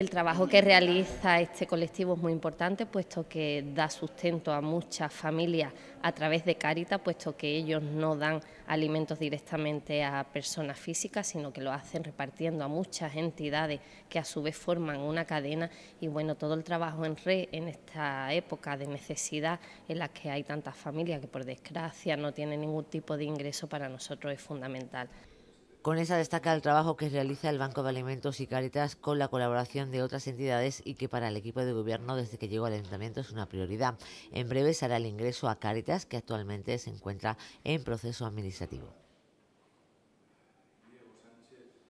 El trabajo que realiza este colectivo es muy importante, puesto que da sustento a muchas familias a través de Caritas, puesto que ellos no dan alimentos directamente a personas físicas, sino que lo hacen repartiendo a muchas entidades que a su vez forman una cadena. Y bueno, todo el trabajo en red en esta época de necesidad en la que hay tantas familias que por desgracia no tienen ningún tipo de ingreso para nosotros es fundamental. Con esa destaca el trabajo que realiza el Banco de Alimentos y Caritas con la colaboración de otras entidades y que para el equipo de gobierno desde que llegó al ayuntamiento es una prioridad. En breve será el ingreso a Caritas que actualmente se encuentra en proceso administrativo.